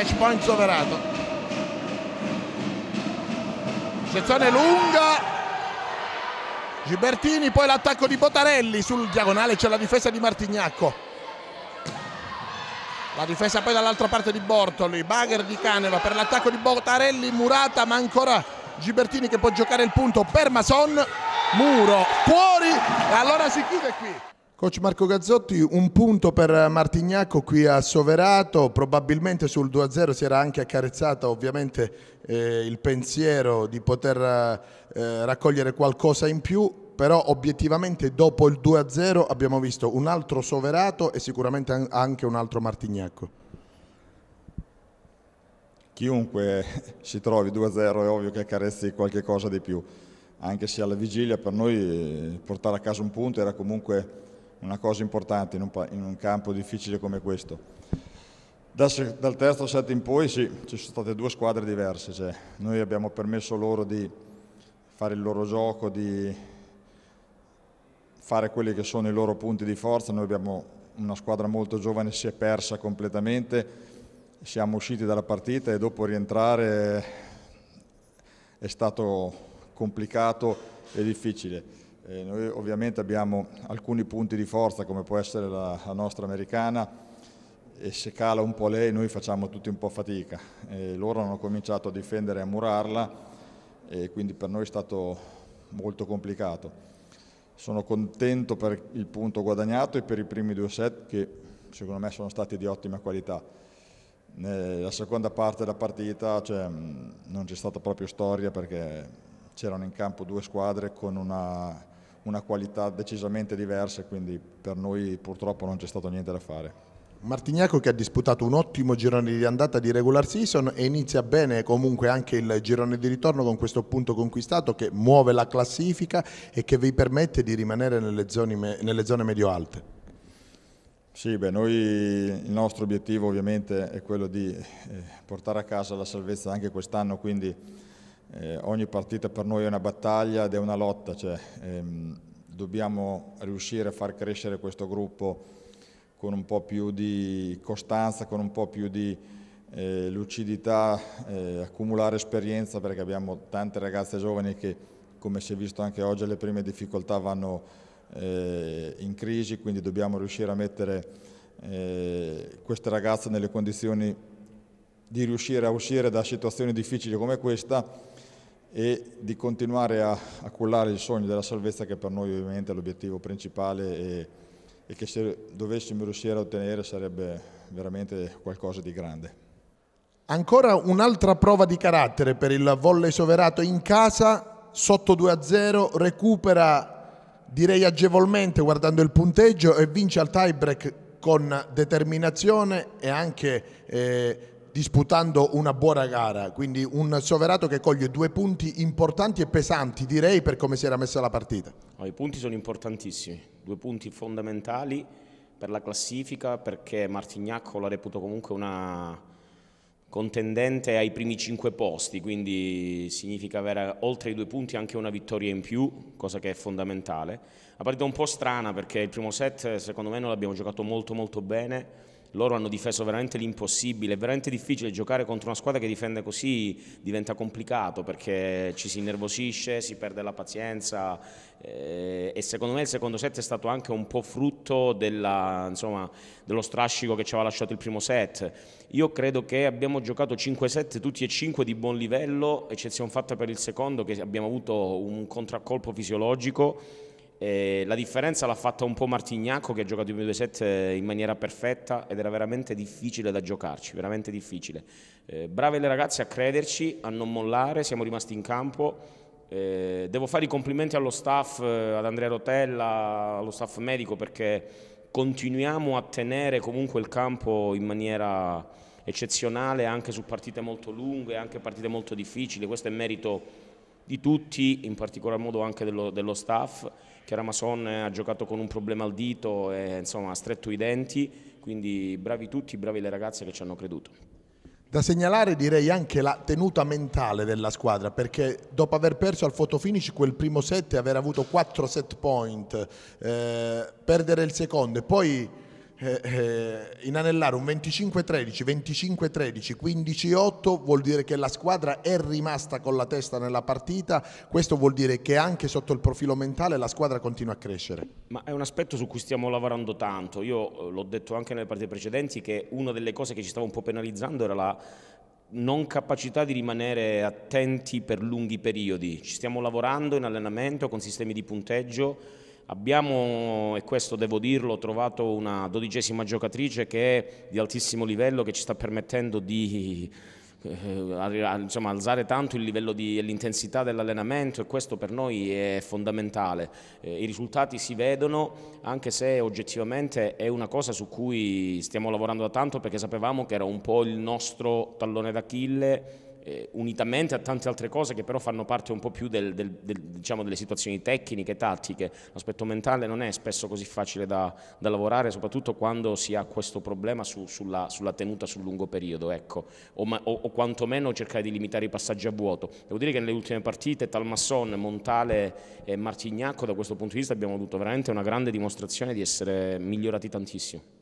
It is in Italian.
match point superato sezione lunga Gibertini poi l'attacco di Botarelli sul diagonale c'è la difesa di Martignacco la difesa poi dall'altra parte di Bortoli, Bagher di Caneva per l'attacco di Botarelli, Murata ma ancora Gibertini che può giocare il punto per Mason, Muro fuori e allora si chiude qui. Coach Marco Gazzotti, un punto per Martignacco qui a Soverato, probabilmente sul 2-0 si era anche accarezzata ovviamente eh, il pensiero di poter eh, raccogliere qualcosa in più, però obiettivamente dopo il 2-0 abbiamo visto un altro Soverato e sicuramente anche un altro Martignacco. Chiunque si trovi 2-0 è ovvio che accarezzi qualche cosa di più, anche se alla vigilia per noi eh, portare a casa un punto era comunque una cosa importante in un, in un campo difficile come questo. Dal, dal terzo set in poi sì, ci sono state due squadre diverse, cioè, noi abbiamo permesso loro di fare il loro gioco, di fare quelli che sono i loro punti di forza, noi abbiamo una squadra molto giovane, si è persa completamente, siamo usciti dalla partita e dopo rientrare eh, è stato complicato e difficile. Eh, noi ovviamente abbiamo alcuni punti di forza come può essere la, la, nostra americana e se cala un po' lei noi facciamo tutti un po' fatica. Eh, loro hanno cominciato a difendere e a murarla e quindi per noi è stato molto complicato. Sono contento per il punto guadagnato e per i primi due set che secondo me sono stati di ottima qualità. Nella eh, seconda parte della partita cioè, mm, non c'è stata proprio storia perché c'erano in campo due squadre con una una qualità decisamente diversa, quindi per noi purtroppo non c'è stato niente da fare. Martignaco che ha disputato un ottimo girone di andata di regular season e inizia bene comunque anche il girone di ritorno con questo punto conquistato che muove la classifica e che vi permette di rimanere nelle zone, nelle zone medio-alte. Sì, beh, noi, il nostro obiettivo ovviamente è quello di eh, portare a casa la salvezza anche quest'anno, quindi eh, ogni partita per noi è una battaglia ed è una lotta. Cioè, ehm, dobbiamo riuscire a far crescere questo gruppo con un po' più di costanza, con un po' più di eh, lucidità, eh, accumulare esperienza perché abbiamo tante ragazze giovani che come si è visto anche oggi le prime difficoltà vanno eh, in crisi, quindi dobbiamo riuscire a mettere eh, queste ragazze nelle condizioni di riuscire a uscire da situazioni difficili come questa e di continuare a, a cullare il sogno della salvezza che per noi ovviamente è l'obiettivo principale e, e che se dovessimo riuscire a ottenere sarebbe veramente qualcosa di grande. Ancora un'altra prova di carattere per il volley soverato in casa, sotto 2-0, recupera direi agevolmente guardando il punteggio e vince al tie break con determinazione e anche eh, disputando una buona gara, quindi un Soverato che coglie due punti importanti e pesanti direi per come si era messa la partita. No, I punti sono importantissimi, due punti fondamentali per la classifica perché Martignacco la reputo comunque una contendente ai primi cinque posti, quindi significa avere oltre i due punti anche una vittoria in più, cosa che è fondamentale. La partita è un po' strana perché il primo set secondo me non l'abbiamo giocato molto molto bene, loro hanno difeso veramente l'impossibile, è veramente difficile giocare contro una squadra che difende così diventa complicato perché ci si innervosisce, si perde la pazienza eh, e secondo me il secondo set è stato anche un po' frutto della, insomma, dello strascico che ci aveva lasciato il primo set. Io credo che abbiamo giocato 5 set tutti e 5 di buon livello, eccezione fatta per il secondo che abbiamo avuto un contraccolpo fisiologico eh, la differenza l'ha fatta un po' Martignacco che ha giocato i primi due set eh, in maniera perfetta ed era veramente difficile da giocarci, veramente difficile. Eh, brave le ragazze a crederci, a non mollare, siamo rimasti in campo. Eh, devo fare i complimenti allo staff, eh, ad Andrea Rotella, allo staff medico perché continuiamo a tenere comunque il campo in maniera eccezionale anche su partite molto lunghe, anche partite molto difficili, questo è merito di tutti, in particolar modo anche dello, dello staff Chiaramason ha giocato con un problema al dito e insomma, ha stretto i denti, quindi bravi tutti, bravi le ragazze che ci hanno creduto. Da segnalare direi anche la tenuta mentale della squadra perché dopo aver perso al fotofinish quel primo set e aver avuto quattro set point, eh, perdere il secondo e poi eh, eh, inanellare un 25-13, 25-13, 15-8 vuol dire che la squadra è rimasta con la testa nella partita, questo vuol dire che anche sotto il profilo mentale la squadra continua a crescere. Ma è un aspetto su cui stiamo lavorando tanto, io eh, l'ho detto anche nelle partite precedenti che una delle cose che ci stava un po' penalizzando era la non capacità di rimanere attenti per lunghi periodi, ci stiamo lavorando in allenamento con sistemi di punteggio Abbiamo, e questo devo dirlo, trovato una dodicesima giocatrice che è di altissimo livello, che ci sta permettendo di eh, insomma, alzare tanto il livello e l'intensità dell'allenamento e questo per noi è fondamentale. Eh, I risultati si vedono anche se oggettivamente è una cosa su cui stiamo lavorando da tanto perché sapevamo che era un po' il nostro tallone d'Achille eh, unitamente a tante altre cose che però fanno parte un po' più del, del, del, diciamo delle situazioni tecniche, tattiche, l'aspetto mentale non è spesso così facile da, da lavorare, soprattutto quando si ha questo problema su, sulla, sulla, tenuta sul lungo periodo, ecco. o, ma, o, o, quantomeno cercare di limitare i passaggi a vuoto. Devo dire che nelle ultime partite Talmasson, Montale e Martignacco da questo punto di vista abbiamo avuto veramente una grande dimostrazione di essere migliorati tantissimo.